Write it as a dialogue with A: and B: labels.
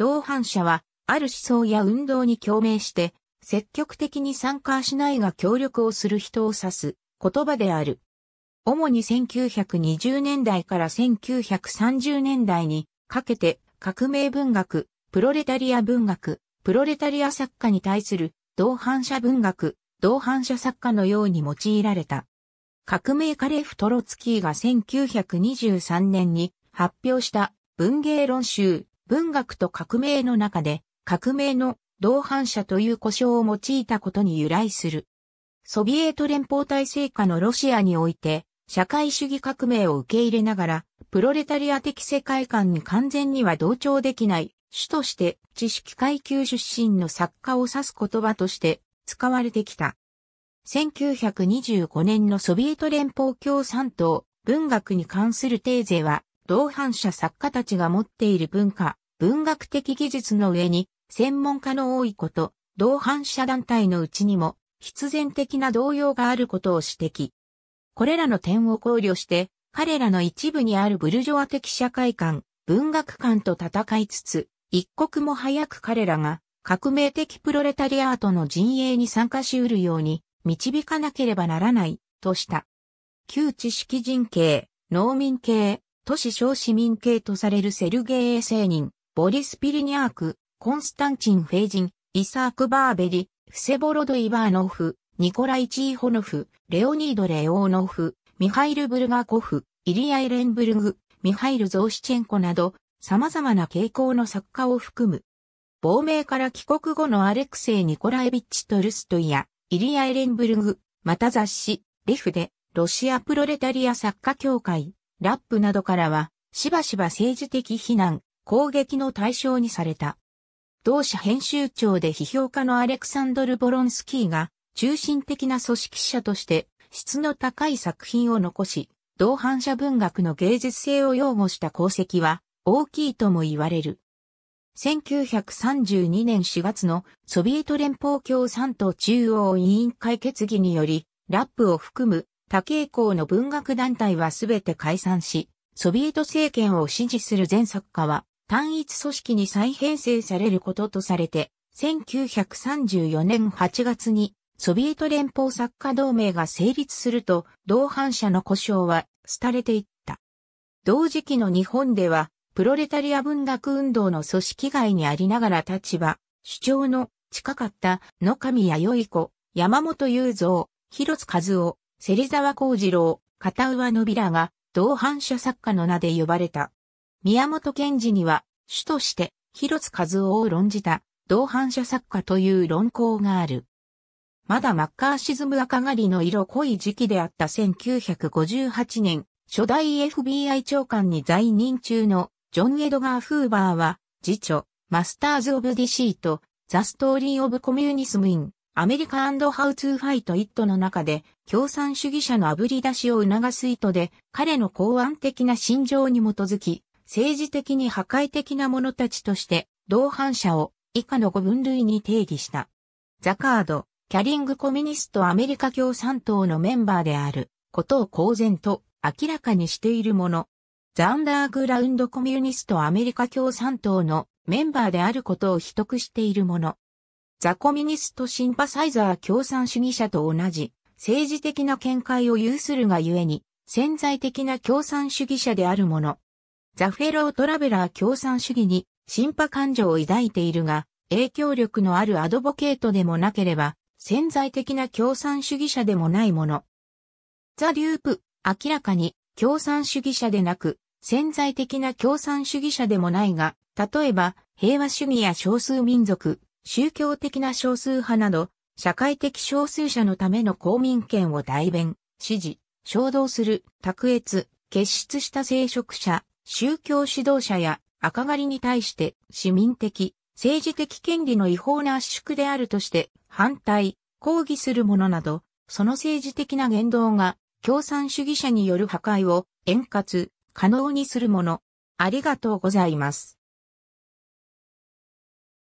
A: 同伴者は、ある思想や運動に共鳴して、積極的に参加しないが協力をする人を指す言葉である。主に1920年代から1930年代にかけて革命文学、プロレタリア文学、プロレタリア作家に対する同伴者文学、同伴者作家のように用いられた。革命家レフトロツキーが1923年に発表した文芸論集文学と革命の中で、革命の同伴者という呼称を用いたことに由来する。ソビエト連邦体制下のロシアにおいて、社会主義革命を受け入れながら、プロレタリア的世界観に完全には同調できない、主として知識階級出身の作家を指す言葉として使われてきた。1925年のソビエト連邦共産党文学に関するテーゼは、同伴者作家たちが持っている文化、文学的技術の上に、専門家の多いこと、同伴者団体のうちにも、必然的な動揺があることを指摘。これらの点を考慮して、彼らの一部にあるブルジョア的社会観、文学観と戦いつつ、一刻も早く彼らが革命的プロレタリアートの陣営に参加し得るように導かなければならない、とした。旧知識人系、農民系、都市小市民系とされるセルゲー・エセーニン、ボリス・ピリニャーク、コンスタンチン・フェイジン、イサーク・バーベリ、フセボロド・イバーノフ、ニコライ・チーホノフ、レオニード・レオーノフ、ミハイル・ブルガコフ、イリア・エレンブルグ、ミハイル・ゾーシチェンコなど、様々な傾向の作家を含む。亡命から帰国後のアレクセイ・ニコライビッチ・トルストイや、イリア・エレンブルグ、また雑誌、リフで、ロシアプロレタリア作家協会、ラップなどからは、しばしば政治的非難、攻撃の対象にされた。同社編集長で批評家のアレクサンドル・ボロンスキーが中心的な組織者として質の高い作品を残し、同伴者文学の芸術性を擁護した功績は大きいとも言われる。1932年4月のソビエト連邦共産党中央委員会決議により、ラップを含む他傾向の文学団体はすべて解散し、ソビエト政権を支持する全作家は単一組織に再編成されることとされて、1934年8月にソビエト連邦作家同盟が成立すると、同伴者の故障は廃れていった。同時期の日本では、プロレタリア文学運動の組織外にありながら立場、主張の近かった野上弥生子、山本雄三、広津和夫、芹沢幸次郎、片上のびらが同伴者作家の名で呼ばれた。宮本賢治には、主として、広津和夫を論じた、同伴者作家という論考がある。まだマッカーシズム赤狩りの色濃い時期であった1958年、初代 FBI 長官に在任中のジョン・エドガー・フーバーは、次著、マスターズ・オブ・ディシート、ザ・ストーリー・オブ・コミュニスム・イン、アメリカ・アンド・ハウ・ツー・ファイト・イットの中で、共産主義者の炙り出しを促す意図で、彼の公安的な心情に基づき、政治的に破壊的な者たちとして、同伴者を以下の5分類に定義した。ザカード、キャリングコミュニストアメリカ共産党のメンバーであることを公然と明らかにしている者。ザンダーグラウンドコミュニストアメリカ共産党のメンバーであることを秘匿している者。ザコミュニストシンパサイザー共産主義者と同じ政治的な見解を有するがゆえに潜在的な共産主義者である者。ザフェロートラベラー共産主義に審判感情を抱いているが、影響力のあるアドボケートでもなければ、潜在的な共産主義者でもないもの。ザ・デュープ、明らかに共産主義者でなく、潜在的な共産主義者でもないが、例えば、平和主義や少数民族、宗教的な少数派など、社会的少数者のための公民権を代弁、支持、衝動する、卓越、結出した聖職者、宗教指導者や赤狩りに対して市民的、政治的権利の違法な圧縮であるとして反対、抗議する者など、その政治的な言動が共産主義者による破壊を円滑、可能にするもの。ありがとうございます。